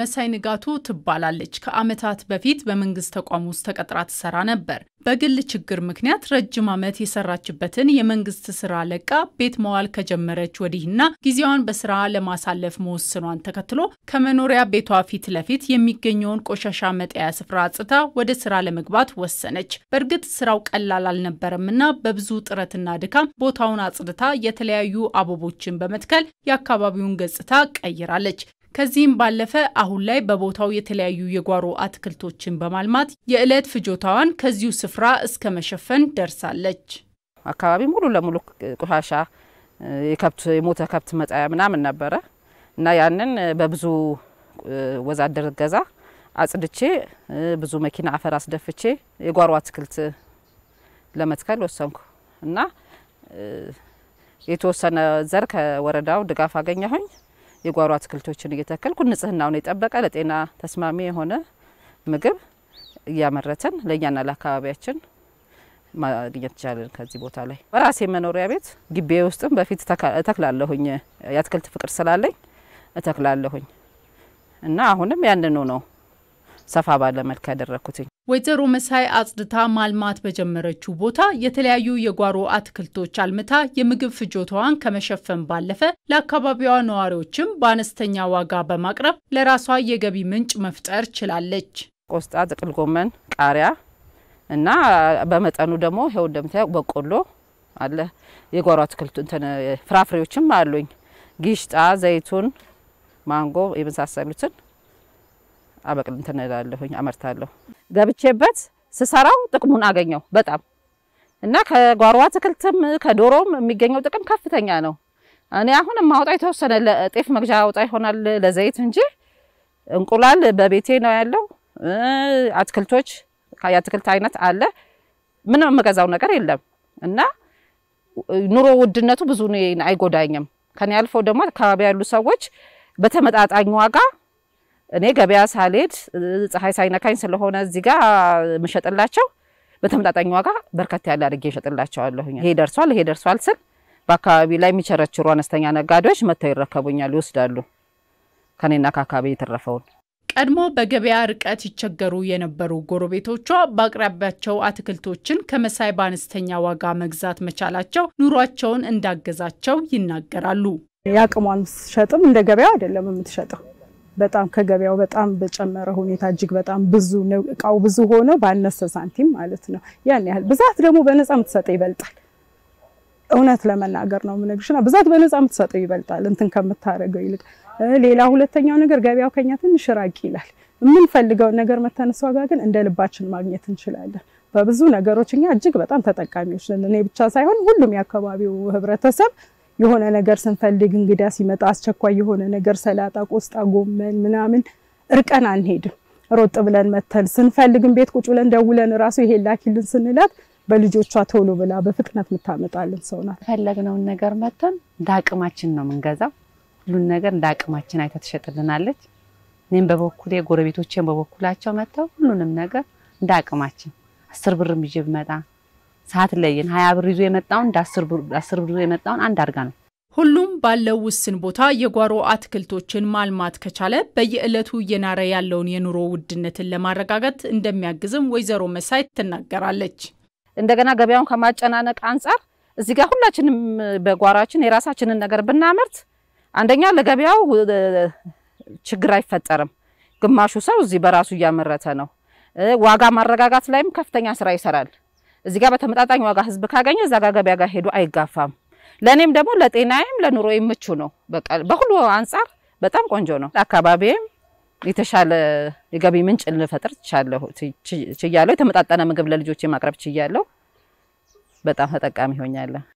መሳይ ንጋቱ ትባላለች። ከዓመታት በፊት በመንግስት ተቋም ውስጥ ተቀጥራ ትሰራ ነበር። በግል ችግር ምክንያት ረጅም ዓመት የሰራችበትን የመንግስት ስራ ለቃ ቤት መዋል ከጀመረች ወዲህና ጊዜዋን በስራ ለማሳለፍ መወስኗን ተከትሎ ከመኖሪያ ቤቷ ፊት ለፊት የሚገኘውን ቆሻሻ መጣያ ስፍራ አጽታ ወደ ስራ ለመግባት ወሰነች። በእርግጥ ስራው ቀላል አልነበረምና በብዙ ጥረትና ድካም ቦታውን አጽድታ የተለያዩ አበቦችን በመትከል የአካባቢውን ገጽታ ቀይራለች። ከዚህም ባለፈ አሁን ላይ በቦታው የተለያዩ የጓሮ አትክልቶችን በማልማት የዕለት ፍጆታዋን ከዚሁ ስፍራ እስከ መሸፈን ደርሳለች። አካባቢ ሙሉ ለሙሉ ቆሻሻ፣ የከብት የሞተ ከብት መጣያ ምናምን ነበረ እና ያንን በብዙ ወዛደር ገዛ አጽድቼ ብዙ መኪና አፈር አስደፍቼ የጓሮ አትክልት ለመትከል ወሰንኩ እና የተወሰነ ዘር ከወረዳው ድጋፍ አገኘሁኝ። የጓሮ አትክልቶችን እየተከልኩ ንጽህናውን የጠበቀ ለጤና ተስማሚ የሆነ ምግብ እያመረትን ለእኛና ለአካባቢያችን ማግኘት ይቻላል። ከዚህ ቦታ ላይ በራሴ መኖሪያ ቤት ግቢ ውስጥም በፊት እተክላለሁኝ የአትክልት ፍቅር ስላለኝ እተክላለሁኝ እና አሁንም ያንኑ ነው ሰፋ ባለ መልክ ያደረኩትኝ። ወይዘሮ መሳይ አጽድታ ማልማት በጀመረችው ቦታ የተለያዩ የጓሮ አትክልቶች አልምታ የምግብ ፍጆታዋን ከመሸፈን ባለፈ ለአካባቢዋ ነዋሪዎችም በአነስተኛ ዋጋ በማቅረብ ለራሷ የገቢ ምንጭ መፍጠር ችላለች። ቆስጣ፣ ጥቅል ጎመን፣ ቃሪያ እና በመጠኑ ደግሞ ይኸው እንደምታየው በቆሎ አለ። የጓሮ አትክልቱ ፍራፍሬዎችም አሉኝ። ጊሽጣ፣ ዘይቱን፣ ማንጎ የመሳሰሉትን አበቅ እንትን እላለሁኝ አመርታለሁ። ገብቼበት ስሰራው ጥቅሙን አገኘው በጣም እና ከጓሮ አትክልትም ከዶሮም የሚገኘው ጥቅም ከፍተኛ ነው። እኔ አሁን የማወጣ የተወሰነ ለጤፍ መግዣ አውጣ ይሆናል ለዘይት እንጂ እንቁላል በቤቴ ነው ያለው። አትክልቶች የአትክልት አይነት አለ። ምንም የምገዛው ነገር የለም እና ኑሮ ውድነቱ ብዙ አይጎዳኝም። ከኔ አልፎ ደግሞ አካባቢ ያሉ ሰዎች በተመጣጣኝ ዋጋ እኔ ገበያ ሳልሄድ ፀሐይ ሳይነካኝ ስለሆነ እዚህ ጋ የምሸጥላቸው በተመጣጣኝ ዋጋ በርከት ያለ አድርጌ እሸጥላቸዋለሁ። ይሄ ደርሷል፣ ይሄ ደርሷል ስል በአካባቢ ላይ የሚቸረችሩ አነስተኛ ነጋዴዎች መጥተው ይረከቡኛል፣ ይወስዳሉ ከኔና ከአካባቢ የተረፈውን። ቀድሞ በገበያ ርቀት ይቸገሩ የነበሩ ጎረቤቶቿ በአቅራቢያቸው አትክልቶችን ከመሳይ በአነስተኛ ዋጋ መግዛት መቻላቸው ኑሯቸውን እንዳገዛቸው ይናገራሉ። የአቅሟን ስትሸጥም እንደ ገበያ አይደለም የምትሸጠው በጣም ከገበያው በጣም በጨመረ ሁኔታ እጅግ በጣም ብዙ እቃው ብዙ ሆነ ባነሰ ሳንቲም ማለት ነው። ያን ያህል ብዛት ደግሞ በነፃ የምትሰጠው ይበልጣል። እውነት ለመናገር ነው የምነግርሽና ብዛት በነፃ የምትሰጠው ይበልጣል እንትን ከምታደርገው ይልቅ። ሌላ ሁለተኛው ነገር ገበያው ከኛ ትንሽ ራቅ ይላል። የምንፈልገውን ነገር መተነስ ዋጋ ግን እንደ ልባችን ማግኘት እንችላለን። በብዙ ነገሮች እኛ እጅግ በጣም ተጠቃሚዎች ነን። እኔ ብቻ ሳይሆን ሁሉም የአካባቢው ህብረተሰብ የሆነ ነገር ስንፈልግ እንግዳ ሲመጣ አስቸኳይ የሆነ ነገር ሰላጣ፣ ቆስጣ፣ ጎመን ምናምን እርቀን አንሄድም። ሮጥ ብለን መተን ስንፈልግም ቤት ቁጭ ብለን ደውለን እራሱ ይሄ ላኪልን ስንላት በልጆቿ ቶሎ ብላ በፍጥነት የምታመጣልን ሰው ናት። ፈለግነውን ነገር መተን እንደ አቅማችን ነው የምንገዛው። ሁሉን ነገር እንደ አቅማችን አይታ ትሸጥልናለች። እኔም በበኩሌ ጎረቤቶቼም በበኩላቸው መጥተው ሁሉንም ነገር እንደ አቅማችን አስር ብርም ይዤ ብመጣ ሰዓት ለየን። ሀያ ብር ይዞ የመጣውን አስር ብር ይዞ የመጣውን አንድ አድርጋ ነው። ሁሉም ባለው ውስን ቦታ የጓሮ አትክልቶችን ማልማት ከቻለ በየዕለቱ እየናረ ያለውን የኑሮ ውድነትን ለማረጋጋት እንደሚያግዝም ወይዘሮ መሳይ ትናገራለች። እንደገና ገበያውን ከማጨናነቅ አንጻር እዚህ ጋር ሁላችንም በጓሯችን የራሳችንን ነገር ብናመርት አንደኛ ለገበያው ችግር አይፈጠርም። ግማሹ ሰው እዚህ በራሱ እያመረተ ነው። ዋጋ ማረጋጋት ላይም ከፍተኛ ስራ ይሰራል። እዚህ ጋር በተመጣጣኝ ዋጋ ህዝብ ካገኘ እዛ ጋር ገበያ ጋር ሄዶ አይጋፋም። ለእኔም ደግሞ ለጤናዬም ለኑሮዬ ምቹ ነው። በቃ በሁሉ አንጻር በጣም ቆንጆ ነው። ለአካባቢም የተሻለ የገቢ ምንጭ ልፈጥር ችያለሁ። የተመጣጠነ ምግብ ለልጆቼ ማቅረብ ችያለሁ። በጣም ተጠቃሚ ሆኛለሁ።